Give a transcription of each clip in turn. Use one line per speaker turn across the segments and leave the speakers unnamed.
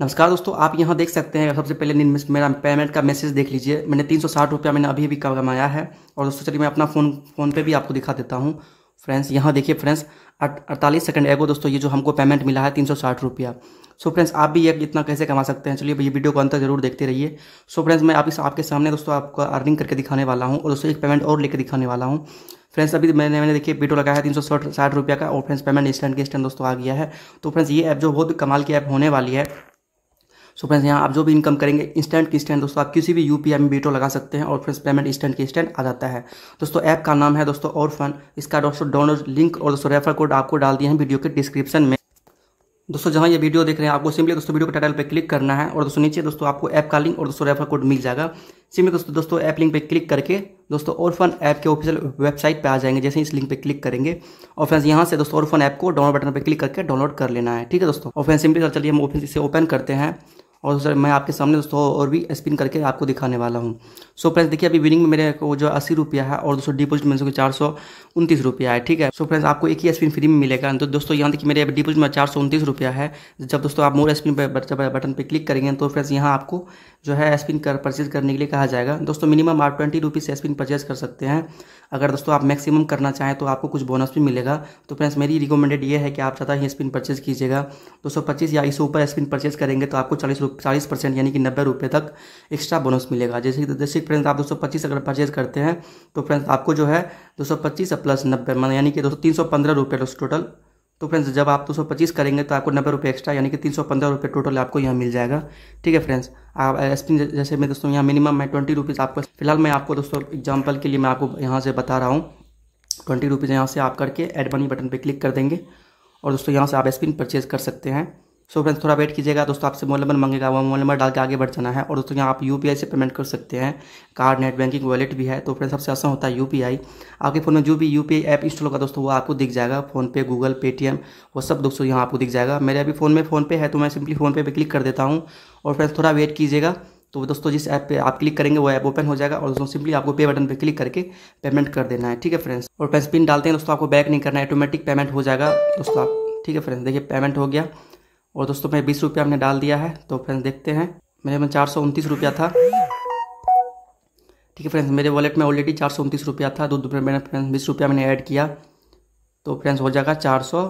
नमस्कार दोस्तों आप यहाँ देख सकते हैं सबसे पहले मेरा पेमेंट का मैसेज देख लीजिए मैंने तीन सौ साठ रुपया मैंने अभी भी कमाया है और दोस्तों चलिए मैं अपना फ़ोन फ़ोन पे भी आपको दिखा देता हूँ फ्रेंड्स यहाँ देखिए फ्रेंड्स अड़तालीस सेकंड एगो दोस्तों ये जो हमको पेमेंट मिला है तीन सौ साठ रुपया सो फ्रेंड्स आप भी ये इतना कैसे कमा सकते हैं चलिए ये वीडियो को अंतर जरूर देखते रहिए सो फ्रेंड्स मैं आप आपके सामने दोस्तों आपको अर्निंग करके दिखाने वाला हूँ और दोस्तों एक पेमेंट और लेकर दिखाने वाला हूँ फ्रेंड्स अभी मैंने मैंने देखिए वीडियो लगाया है तीन सौ साठ रुपया का और फ्रेंड्स पेमेंट इंस्टेंट के इंस्टेंट दोस्तों आ गया है तो फ्रेंड्स ये ऐप जो बहुत कमाल की ऐप होने वाली है सो फ्रेंड्स यहाँ आप जो भी इनकम करेंगे इंस्टेंट की स्टैंड दोस्तों आप किसी भी यू में बीटो लगा सकते हैं और फ्रेंड्स पेमेंट इंस्टेंट की स्टैंड आ जाता है दोस्तों ऐप का नाम है दोस्तों और फन इसका दोस्तों डाउनलोड लिंक और दोस्तों रेफर कोड आपको डाल दिए हैं वीडियो के डिस्क्रिप्शन में दोस्तों जहाँ ये वीडियो देख रहे हैं आपको सिंपली दोस्तों वीडियो के टाइटल पर क्लिक करना है और दोस्तों नीचे दोस्तों आपको ऐप का लिंक और दोस्तों रेफर कोड मिल जाएगा सिंपली दोस्तों दोस्तों ऐप लिंक पे क्लिक करके दोस्तों और फन ऐप के ऑफिशियल वेबसाइट पे आ जाएंगे जैसे इस लिंक पे क्लिक करेंगे और फ्रेंड्स यहाँ से दोस्तों और फन ऐप को डाउनलोड बटन पर क्लिक करके डाउनलोड कर लेना है ठीक है दोस्तों और फ्रेंड्स सिंपली चलिए हम ऑफिस इसे ओपन करते हैं और सर मैं आपके सामने दोस्तों और भी स्पिन करके आपको दिखाने वाला हूँ सो फ्रेंड्स देखिए अभी विनिंग में मेरे को जो अस्सी रुपया है और दोस्तों डिपोजिट में चार सौ उनतीस रुपया है ठीक है सो फ्रेंड्स आपको एक ही स्पिन फ्री में मिलेगा तो दोस्तों यहाँ देखिए मेरे डिपोजिट में चार सौ उनतीस रुपया है जब दोस्तों आप मोर स्पिन पर बटन पर क्लिक करेंगे तो फ्रेंड्स यहाँ आपको जो है स्पिन कर परचेज करने के लिए कहा जाएगा दोस्तों मिनिमम आप ट्वेंटी रुपीज़ स्पिन परचेज कर सकते हैं अगर दोस्तों आप मैक्सिमम करना चाहें तो आपको कुछ बोनस भी मिलेगा तो फ्रेंड्स मेरी रिकमेंडेड ये है कि आप ज़्यादा ही स्पिन परचेज कीजिएगा दो सौ पच्चीस या इससे ऊपर स्पिन परचेज करेंगे तो आपको चालीस चालीस परसेंट यानी कि नब्बे रुपये तक एक्स्ट्रा बोनस मिलेगा जैसे कि जैसे फ्रेंड्स आप दो सौ पच्चीस अगर परचेज करते हैं तो फ्रेंड्स आपको जो है दो सौ पच्चीस प्लस नब्बे मतलब यानी कि दो सौ तीन सौ पंद्रह रुपये टोटल तो फ्रेंड्स जब आप दो सौ पच्चीस करेंगे तो आपको नब्बे रुपये एक्स्ट्रा यानी कि तीन सौ पंद्रह रुपये टोटल आपको यहाँ मिल जाएगा ठीक है फ्रेंड्स आप एस्पिन जैसे मैं दोस्तों यहाँ मिनिमम मैं ट्वेंटी रुपीज़ आपको फिलहाल मैं आपको दोस्तों एग्जाम्पल के लिए मैं आपको यहाँ से बता रहा हूँ ट्वेंटी रुपीज़ यहाँ से आप करके एड मनी बटन पर क्लिक कर देंगे और दोस्तों यहाँ से आप स्पिन परचेज कर सकते हैं सो फ्रेंड्स थोड़ा वेट कीजिएगा दोस्तों आपसे मोबाइल नंबर मांगेगा वो मोबाइल नंबर डाल के आगे बढ़ जाना है और दोस्तों यहाँ आप यू से पेमेंट कर सकते हैं कार्ड नेट बैंकिंग वॉलेट भी है तो फ्रेंड्स सबसे आसान होता है यू आपके फ़ोन में जो भी यू ऐप इंस्टॉल होगा दोस्तों वो आपको दिख जाएगा फोनपे गूगल पेटीएम वो सब दोस्तों यहाँ आपको दिख जाएगा मेरे अभी फ़ोन में फ़ोनपे है तो मैं सिंपली फ़ोनपे पर क्लिक कर देता हूँ और फ्रेंड्स थोड़ा वेट कीजिएगा तो दोस्तों जिस ऐप पे आप क्लिक करेंगे वो ऐप ओपन हो जाएगा और दोस्तों सिंपली आपको पे बटन पे क्लिक करके पेमेंट कर देना है ठीक है फ्रेंड्स और फ्रेंड्स पिन डालते हैं दोस्तों आपको बैक नहीं करना है ऑटोमेटिक पेमेंट हो जाएगा दोस्तों आप ठीक है फ्रेंड्स देखिए पेमेंट हो गया और दोस्तों मैं बीस रुपया हमने डाल दिया है तो फ्रेंड्स देखते हैं मेरे में चार सौ उनतीस रुपया था ठीक है फ्रेंड्स मेरे वॉलेट में ऑलरेडी चार सौ उनतीस रुपया था दूध में मैंने फ्रेंड्स बीस रुपया मैंने ऐड किया तो फ्रेंड्स हो जाएगा चार सौ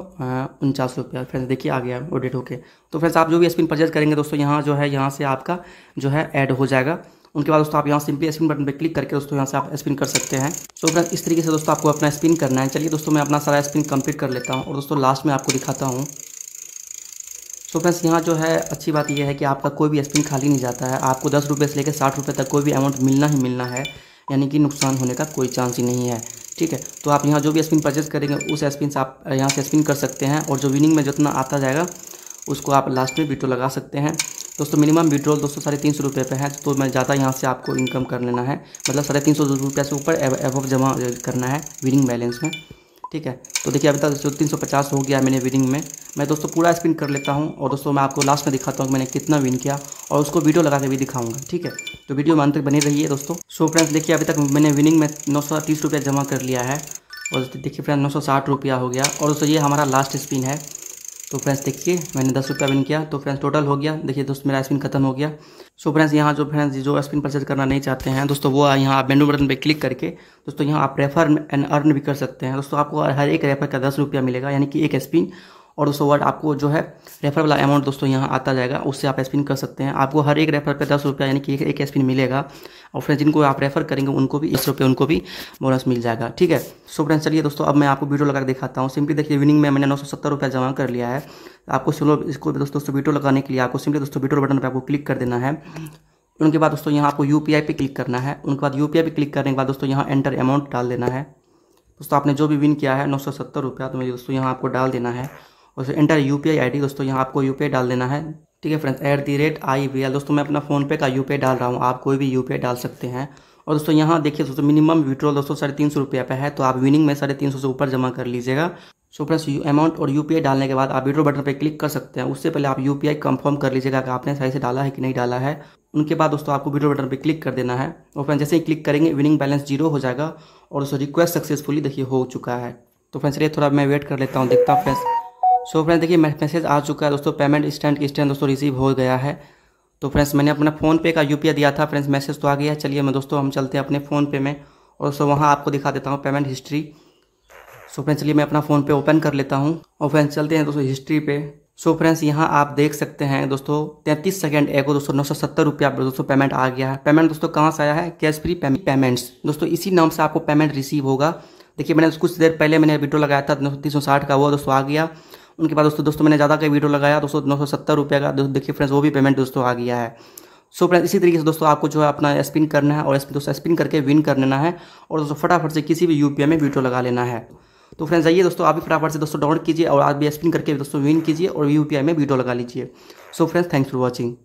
उनचास रुपया फ्रेंड्स देखिए आ गया ऑडिट होके तो फ्रेंड्स आप जो भी स्पिन परचेज करेंगे दोस्तों यहाँ जो है यहाँ से आपका जो है ऐड हो जाएगा उनके बाद दोस्तों आप यहाँ सिंपली स्पिन बटन पर क्लिक करके दोस्तों यहाँ से आप स्पिन कर सकते हैं तो फ्रेंड्स इस तरीके से दोस्तों आपको अपना स्पिन करना है चलिए दोस्तों मैं अपना सारा स्पिन कंप्लीट कर लेता हूँ और दोस्तों लास्ट में आपको दिखाता हूँ तो फ्रेंड्स यहाँ जो है अच्छी बात यह है कि आपका कोई भी स्पिन खाली नहीं जाता है आपको दस रुपये से लेकर साठ रुपये तक कोई भी अमाउंट मिलना ही मिलना है यानी कि नुकसान होने का कोई चांस ही नहीं है ठीक है तो आप यहाँ जो भी स्पिन परचेज करेंगे उस स्पिन से आप यहाँ से स्पिन कर सकते हैं और जो विनिंग में जितना आता जाएगा उसको आप लास्ट में विड्रो लगा सकते हैं दोस्तों मिनिमम विड्रॉल दोस्तों साढ़े तीन सौ रुपये पर है तो मैं ज़्यादा यहाँ से आपको इनकम कर लेना है मतलब साढ़े तीन सौ रुपये से ऊपर एवब जमा करना है विनिंग बैलेंस में ठीक है तो देखिए अभी तक जो 350 हो गया मैंने विनिंग में मैं दोस्तों पूरा स्पिन कर लेता हूँ और दोस्तों मैं आपको लास्ट में दिखाता हूँ कि मैंने कितना विन किया और उसको वीडियो लगा के भी दिखाऊंगा ठीक है तो वीडियो में अंतर तक बनी है दोस्तों सो so फ्रेंड्स देखिए अभी तक मैंने विनिंग में नौ जमा कर लिया है और देखिए फ्रेंड नौ हो गया और दोस्तों ये हमारा लास्ट स्पिन है तो फ्रेंड्स देखिए मैंने दस रुपया विन किया तो फ्रेंड्स टोटल हो गया देखिए दोस्तों मेरा स्पिन खत्म हो गया सो फ्रेंड्स यहाँ जो फ्रेंड्स जो स्पिन परचेज करना नहीं चाहते हैं दोस्तों वो यहाँ आप मेनू बटन पे क्लिक करके दोस्तों यहाँ आप रेफर एंड अर्न भी कर सकते हैं दोस्तों आपको हर एक रेफर का दस रुपया मिलेगा यानी कि एक स्पिन और दोस्तों वर्ड आपको जो है रेफर वाला अमाउंट दोस्तों यहाँ आता जाएगा उससे आप स्पिन कर सकते हैं आपको हर एक रेफर पर दस रुपया यानी कि एक एक स्पिन मिलेगा और फ्रेंड्स जिनको आप रेफर करेंगे उनको भी इस रुपये उनको भी बोनस मिल जाएगा ठीक है सो फ्रेंड्स चलिए दोस्तों अब मैं आपको वीडियो लगा दिखाता हूँ सिंपली देखिए विनिंग में मैंने नौ रुपया जमा कर लिया है आपको सिलो इसको दोस्तों वीडियो लगाने के लिए आपको सिंपली दोस्तों वीडियो बटन पर आपको क्लिक कर देना है उनके बाद दोस्तों यहाँ आपको यू पी पे क्लिक करना है उनके बाद यू पी पे क्लिक करने के बाद दोस्तों यहाँ एंटर अमाउंट डाल देना है दोस्तों आपने जो भी विन किया है नौ सौ सत्तर रुपया तो मेरे दोस्तों यहाँ आपको डाल देना है और फिर इंटर यू पी आई दोस्तों यहाँ आपको यू डाल देना है ठीक है friends at the rate I V L दोस्तों मैं अपना फ़ोनपे का यू डाल रहा हूँ आप कोई भी यू डाल सकते हैं और दोस्तों यहाँ देखिए दोस्तों मिनिमम विड्रॉल दोस्तों साढ़े तीन सौ रुपये पे है तो आप विनिंग में साढ़े तीन सौ से ऊपर जमा कर लीजिएगा सो फ्रेंड्स यू अमाउंट और यू डालने के बाद आप विड्रो बटन पर क्लिक कर सकते हैं उससे पहले आप यू पी कंफर्म कर लीजिएगा कि आपने सही से डाला है कि नहीं डाला है उनके बाद दोस्तों आपको विड्रो बटन पर क्लिक कर देना है और फ्रेंड जैसे ही क्लिक करेंगे विनिंग बैलेंस जीरो हो जाएगा और दोस्तों रिक्वेस्ट सक्सेसफुली देखिए हो चुका है तो फ्रेंड्स ये थोड़ा मैं वेट कर लेता हूँ देखता हूँ फ्रेंड्स सो फ्रेंड्स देखिए मैसेज आ चुका है दोस्तों पेमेंट स्टैंड की स्टैंड दोस्तों रिसीव हो गया है तो फ्रेंड्स मैंने अपना फ़ोन पे का यू दिया था फ्रेंड्स मैसेज तो आ गया है चलिए मैं दोस्तों हम चलते हैं अपने फ़ोन पे में और सो वहाँ आपको दिखा देता हूँ पेमेंट हिस्ट्री सो फ्रेंड्स चलिए मैं अपना फ़ोन पे ओपन कर लेता हूँ और फ्रेंड्स चलते हैं दोस्तों हिस्ट्री पे सो फ्रेंड्स यहाँ आप देख सकते हैं दोस्तों तैंतीस सेकेंड एगो दोस्तों नौ सौ सत्तर रुपया दोस्तों पेमेंट आ गया है पेमेंट दोस्तों कहाँ से आया है कैश फ्री पेमेंट्स दोस्तों इसी नाम से आपको पेमेंट रिसीव होगा देखिए मैंने कुछ देर पहले मैंने वीडियो लगाया था तीन सौ साठ का वो दोस्तों आ गया उनके बाद दोस्तों दोस्तों मैंने ज़्यादा का वीडियो लगाया दोस्तों नौ सौ सत्तर रुपये का देखिए फ्रेंड्स वो भी पेमेंट दोस्तों आ गया है सो so, फ्रेंड्स इसी तरीके से दोस्तों आपको जो है अपना स्पिन करना है और स्पिन दोस्तों स्पिन करके विन कर लेना है और दोस्तों फटाफट से किसी भी यूपीआई में वीडियो लगा लेना है तो फ्रेंड्स आइए दोस्तों आप भी फटाफट से दोस्तों डाउनलोड कीजिए और आप भी स्पिन करके दोस्तों विन कीजिए और यूपीआई में वीडियो लगा लीजिए so friends thanks for watching